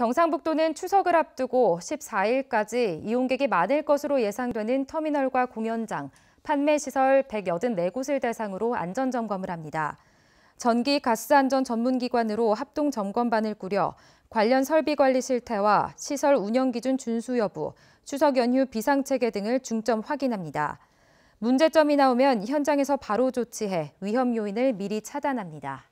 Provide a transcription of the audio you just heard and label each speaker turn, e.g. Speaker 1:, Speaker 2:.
Speaker 1: 경상북도는 추석을 앞두고 14일까지 이용객이 많을 것으로 예상되는 터미널과 공연장, 판매시설 184곳을 대상으로 안전점검을 합니다. 전기 가스안전 전문기관으로 합동 점검반을 꾸려 관련 설비 관리 실태와 시설 운영 기준 준수 여부, 추석 연휴 비상 체계 등을 중점 확인합니다. 문제점이 나오면 현장에서 바로 조치해 위험 요인을 미리 차단합니다.